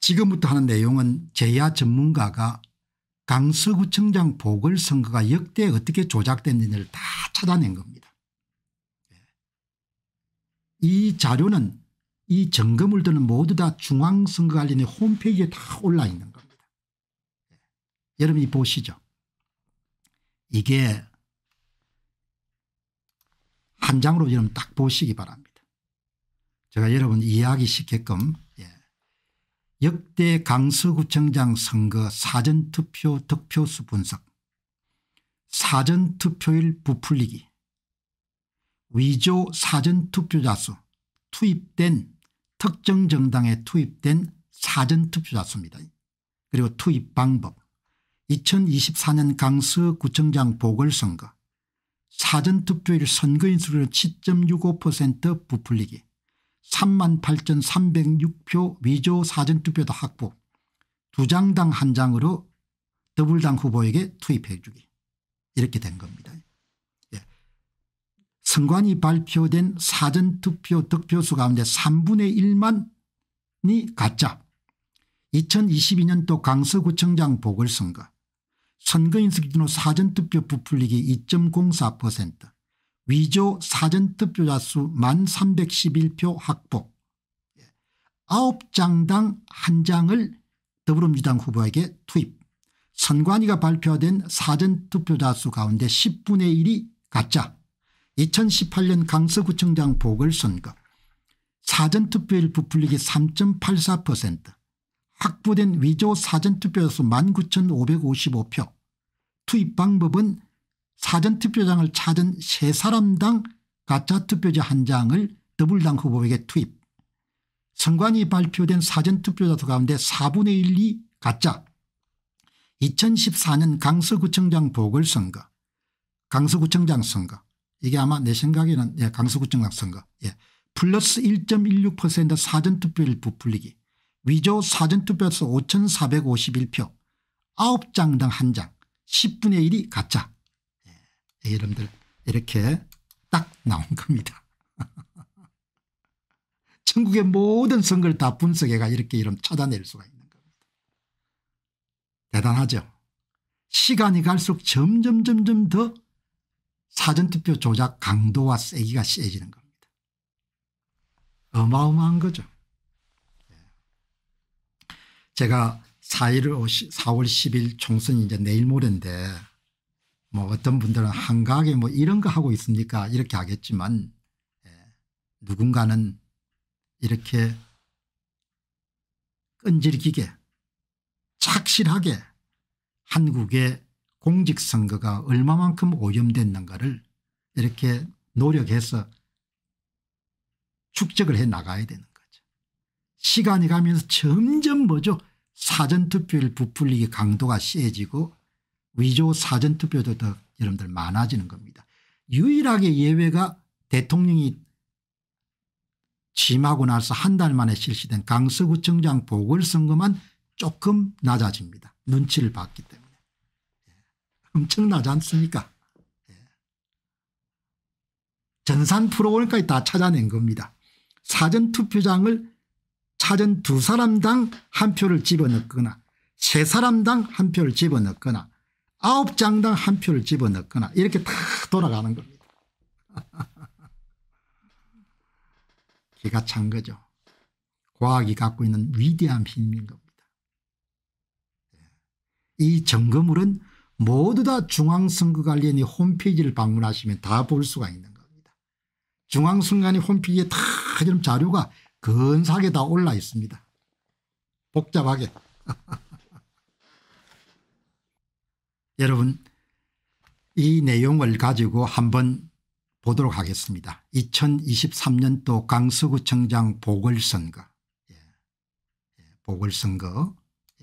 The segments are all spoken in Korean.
지금부터 하는 내용은 재야 전문가가 강서구청장 보궐선거가 역대 어떻게 조작됐는지를 다 찾아낸 겁니다. 예. 이 자료는 이 점검물들은 모두 다 중앙선거관리의 홈페이지에 다 올라 있는 겁니다. 예. 여러분이 보시죠. 이게 한 장으로 여러분 딱 보시기 바랍니다. 제가 여러분 이해하기 쉽게끔 역대 강서구청장 선거 사전투표 득표수 분석 사전투표일 부풀리기 위조 사전투표자 수 투입된 특정 정당에 투입된 사전투표자 수입니다. 그리고 투입 방법 2024년 강서구청장 보궐선거 사전투표일 선거인수를 7.65% 부풀리기 3 8,306표 위조 사전투표도 확보 두 장당 한 장으로 더블당 후보에게 투입해 주기 이렇게 된 겁니다. 예. 선관위 발표된 사전투표 득표수 가운데 3분의 1만이 가짜 2022년도 강서구청장 보궐선거 선거인수 기준으로 사전투표 부풀리기 2.04% 위조 사전투표자 수 1311표 확보 9장당 예. 1장을 더불어민주당 후보에게 투입 선관위가 발표된 사전투표자 수 가운데 10분의 1이 가짜 2018년 강서구청장 보궐선거 사전투표율 부풀리기 3.84% 확보된 위조 사전투표수 자 19,555표 투입 방법은 사전투표장을 찾은 세 사람당 가짜 투표자 한 장을 더블당 후보에게 투입. 선관위 발표된 사전투표자수 가운데 4분의 1이 가짜. 2014년 강서구청장 보궐선거 강서구청장 선거 이게 아마 내 생각에는 예, 강서구청장 선거 예. 플러스 1.16% 사전투표율 부풀리기 위조 사전투표수 5451표 9장 당 1장 10분의 1이 가짜 이름들 예, 이렇게 딱 나온 겁니다. 전국의 모든 선거를 다 분석해가 이렇게 이름 찾아낼 수가 있는 겁니다. 대단하죠. 시간이 갈수록 점점 점점 더 사전투표 조작 강도와 세기가 세지는 겁니다. 어마어마한 거죠. 예. 제가 4일 4월 10일 총선이 이제 내일 모레인데 뭐 어떤 분들은 한가하게 뭐 이런 거 하고 있습니까 이렇게 하겠지만 예. 누군가는 이렇게 끈질기게 착실하게 한국의 공직선거가 얼마만큼 오염됐는가를 이렇게 노력해서 축적을 해 나가야 되는 거죠. 시간이 가면서 점점 뭐죠 사전투표율 부풀리기 강도가 세지고 위조 사전투표도 더 여러분들 많아지는 겁니다. 유일하게 예외가 대통령이 취임하고 나서 한 달 만에 실시된 강서구청장 보궐선거만 조금 낮아집니다. 눈치를 봤기 때문에. 예. 엄청나지 않습니까 예. 전산 프로그램까지 다 찾아낸 겁니다. 사전투표장을 사전 두 사람당 한 표를 집어넣거나 세 사람당 한 표를 집어넣거나 아홉 장당 한 표를 집어넣거나 이렇게 다 돌아가는 겁니다. 기가 찬 거죠. 과학이 갖고 있는 위대한 힘인 겁니다. 예. 이 점검물은 모두 다 중앙선거관리원이 홈페이지를 방문하시면 다 볼 수가 있는 겁니다. 중앙선관위 홈페이지에 다 자료가 근사하게 다 올라 있습니다. 복잡하게. 여러분 이 내용을 가지고 한번 보도록 하겠습니다. 2023년도 강서구청장 보궐선거 예. 예. 보궐선거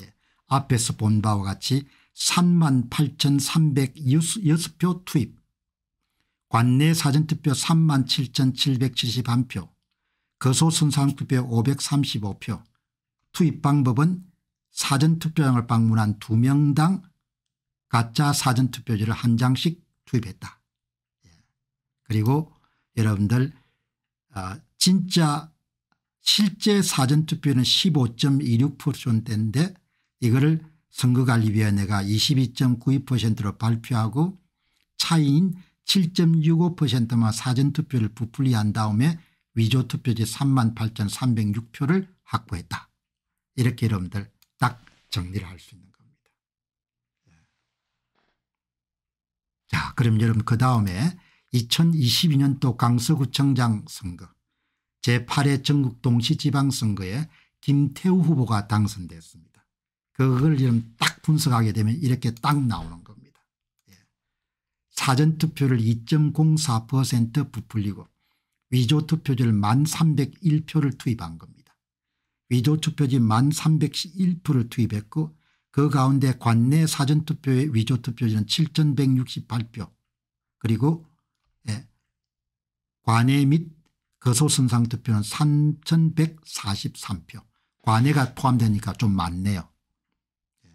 예. 앞에서 본 바와 같이 3만 8,306표 투입 관내 사전투표 3만 7,771표 거소선상투표 535표 투입 방법은 사전투표장을 방문한 2명당 가짜 사전투표지를 한 장씩 투입했다. 예. 그리고 여러분들 아, 진짜 실제 사전투표는 15.26%대인데 이거를 선거관리위원회가 22.92%로 발표하고 차이인 7.65%만 사전투표를 부풀리한 다음에 위조투표지 38,306표를 확보했다. 이렇게 여러분들 딱 정리를 할 수 있는 그럼 여러분 그 다음에 2022년도 강서구청장 선거 제8회 전국 동시지방선거에 김태우 후보가 당선됐습니다. 그걸 여러분 딱 분석하게 되면 이렇게 딱 나오는 겁니다. 예. 사전투표를 2.04% 부풀리고 위조투표지를 1,301표를 투입한 겁니다. 위조투표지 1,301표를 투입했고 그 가운데 관내 사전투표의 위조투표지는 7168표 그리고 예, 관내 및 거소선상 투표는 3143표 관내가 포함되니까 좀 많네요. 예.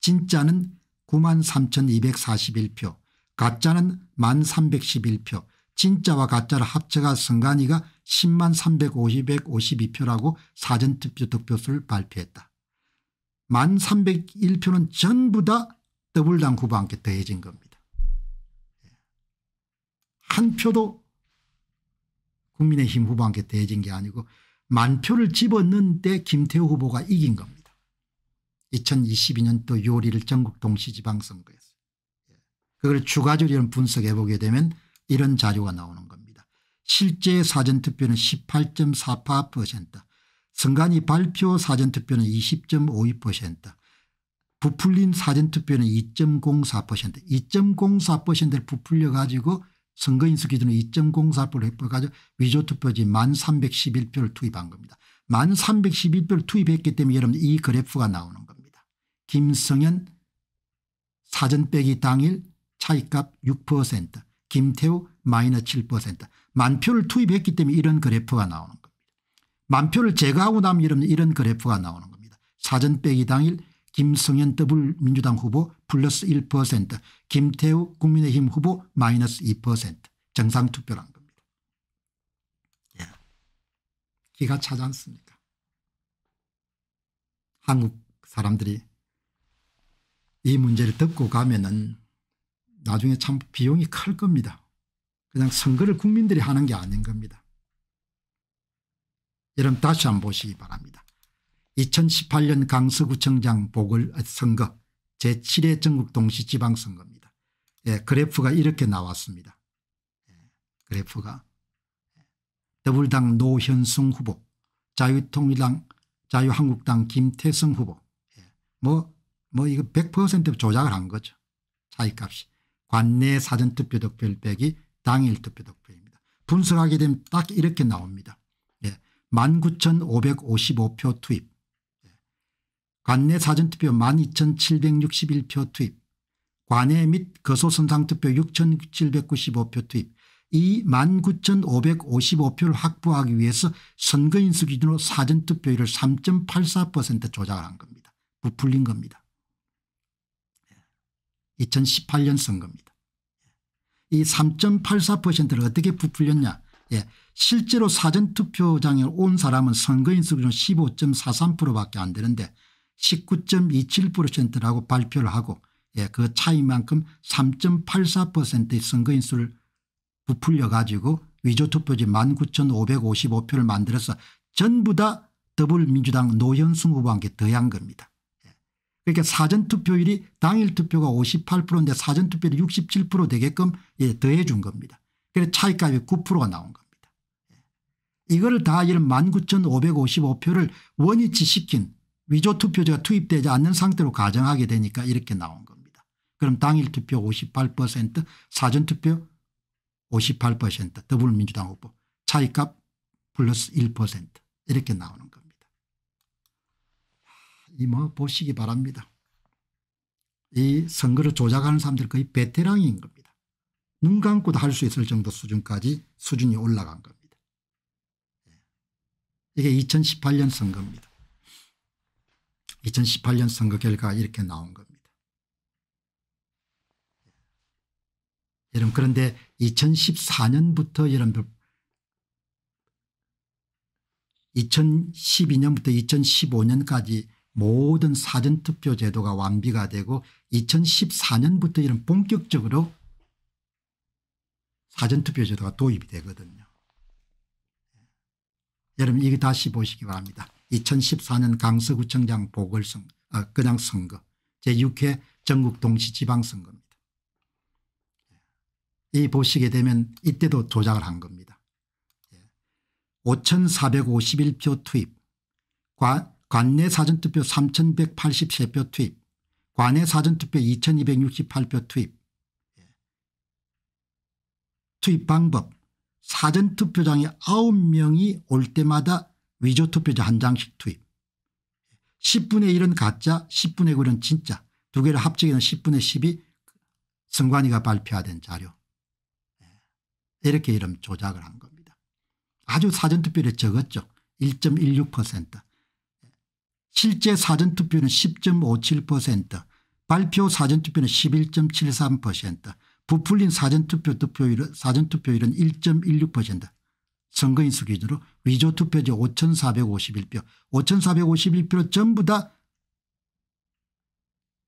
진짜는 93,241표 가짜는 1,311표 진짜와 가짜를 합쳐가 선관위가 10만 3,352표라고 사전투표 득표수를 발표했다. 만 301표는 전부 다 더블당 후보와 함께 더해진 겁니다. 한 표도 국민의힘 후보와 함께 더해진 게 아니고 만 표를 집어는데 김태호 후보가 이긴 겁니다. 2022년도 6월 1 전국 동시지방선거였어요. 그걸 추가적으로 분석해 보게 되면 이런 자료가 나오는 겁니다. 실제 사전투표는 18.48% 선관위 발표 사전투표는 20.52% 부풀린 사전투표는 2.04% 2.04%를 부풀려 가지고 선거인수 기준으로 2.04%를 획가지고 위조투표지 1만 311표를 투입한 겁니다. 1만 311표를 투입했기 때문에 여러분 이 그래프가 나오는 겁니다. 김성현 사전 빼기 당일 차이값6% 김태우 마이너 7% 만표를 투입했기 때문에 이런 그래프가 나오는 겁니다. 만표를 제거하고 나면 이런, 이런 그래프가 나오는 겁니다. 사전 빼기 당일 김성현 더블 민주당 후보 플러스 1% 김태우 국민의힘 후보 마이너스 2% 정상투표란 겁니다. 예. 기가 차지 않습니까 한국 사람들이 이 문제를 덮고 가면 은 나중에 참 비용이 클 겁니다. 그냥 선거를 국민들이 하는 게 아닌 겁니다. 여러분 다시 한번 보시기 바랍니다. 2018년 강서구청장 보궐선거 제7회 전국 동시지방선거입니다. 예, 그래프가 이렇게 나왔습니다. 예, 그래프가 예, 더불당 노현승 후보 자유통일당 자유한국당 김태성 후보 뭐뭐 예, 뭐 이거 100% 조작을 한 거죠. 차이값이 관내 사전투표 득표율 빼기 당일 투표 득표입니다. 분석하게 되면 딱 이렇게 나옵니다. 19,555표 투입 관내 사전투표 12,761표 투입 관내 및 거소선상투표 6,795표 투입 이 19,555표를 확보하기 위해서 선거인수 기준으로 사전투표율을 3.84% 조작한 겁니다. 부풀린 겁니다. 2018년 선거입니다. 이 3.84%를 어떻게 부풀렸냐 예. 실제로 사전투표장에 온 사람은 선거인수 기준 15.43%밖에 안 되는데 19.27%라고 발표를 하고 예, 그 차이만큼 3.84%의 선거인수를 부풀려 가지고 위조투표지 19,555표를 만들어서 전부 다 더불민주당 노현승 후보한테 더한 겁니다. 예, 그러니까 사전투표율이 당일 투표가 58%인데 사전투표율이 67% 되게끔 예, 더해 준 겁니다. 그래서 차이값이 9%가 나온 겁니다. 이거를 다 이런 19,555표를 원위치시킨 위조 투표자가 투입되지 않는 상태로 가정하게 되니까 이렇게 나온 겁니다. 그럼 당일 투표 58% 사전 투표 58% 더불어민주당 후보 차이값 플러스 1% 이렇게 나오는 겁니다. 이뭐 보시기 바랍니다. 이 선거를 조작하는 사람들 거의 베테랑인 겁니다. 눈 감고도 할 수 있을 정도 수준까지 수준이 올라간 겁니다. 이게 2018년 선거입니다. 2018년 선거 결과 이렇게 나온 겁니다. 여러분 그런데 2014년부터 이런 2012년부터 2015년까지 모든 사전투표 제도가 완비가 되고 2014년부터 이런 본격적으로 사전투표 제도가 도입이 되거든요. 여러분 이게 다시 보시기 바랍니다. 2014년 강서구청장 보궐선거 아, 어, 그냥 선거 제6회 전국 동시지방선거입니다. 예. 이 보시게 되면 이때도 조작을 한 겁니다. 5451표 예. 투입 관, 내 사전투표 3183표 투입 관내 사전투표 2268표 투입 예. 투입 방법 사전투표장에 9명이 올 때마다 위조투표자 한 장씩 투입. 10분의 1은 가짜 10분의 9은 진짜 두 개를 합치기는 10분의 10이 승관위가 발표된 자료. 예. 이렇게 이름 조작을 한 겁니다. 아주 사전투표율이 적었죠. 1.16% 실제 사전투표는 10.57% 발표 사전투표는 11.73% 부풀린 사전투표 투표율은 사전투표율은 1.16% 선거인수 기준으로 위조투표제 5451표 5451표 전부 다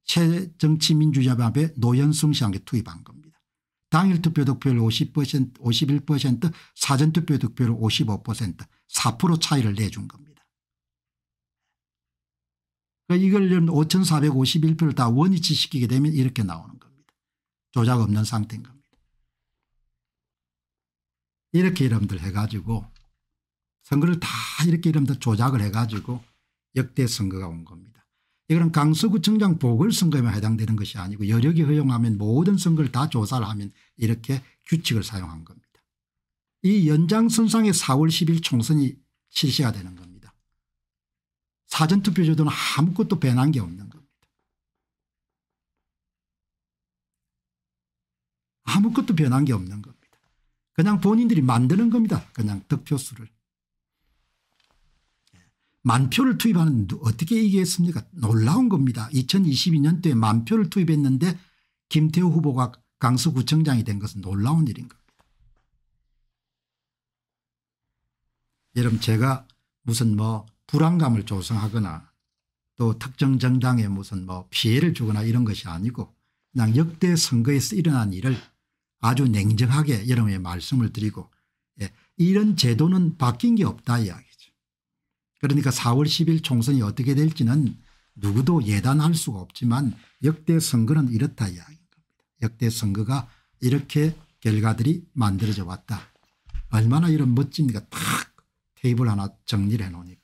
새정치민주연합의 노현승 씨한게 투입한 겁니다. 당일 투표 득표율 50% 51% 사전투표 득표율 55% 4% 차이를 내준 겁니다. 그러니까 이걸 5451표를 다 원위치시키게 되면 이렇게 나오는 겁니다. 조작 없는 상태인 겁니다. 이렇게 이름들 해가지고 선거를 다 이렇게 이름들 조작을 해가지고 역대 선거가 온 겁니다. 이거는 강서구청장 보궐선거에만 해당되는 것이 아니고 여력이 허용하면 모든 선거를 다 조사를 하면 이렇게 규칙을 사용한 겁니다. 이 연장선상의 4월 10일 총선이 실시가 되는 겁니다. 사전투표제도는 아무것도 변한 게 없는 겁니다. 아무것도 변한 게 없는 겁니다. 그냥 본인들이 만드는 겁니다. 그냥 득표수를. 예. 만표를 투입하는 데 어떻게 얘기했습니까 놀라운 겁니다. 2022년도에 만표를 투입했는데 김태호 후보가 강서구청장이 된 것은 놀라운 일인 겁니다. 여러분 제가 무슨 뭐 불안감을 조성하거나 또 특정 정당에 무슨 뭐 피해를 주거나 이런 것이 아니고 그냥 역대 선거에서 일어난 일을 아주 냉정하게 여러분의 말씀을 드리고 예, 이런 제도는 바뀐 게 없다 이야기죠. 그러니까 4월 10일 총선이 어떻게 될지는 누구도 예단할 수가 없지만 역대 선거는 이렇다 이야기인 니다 역대 선거가 이렇게 결과들이 만들어져 왔다. 얼마나 이런 멋집니까. 탁 테이블 하나 정리를 해놓으니까.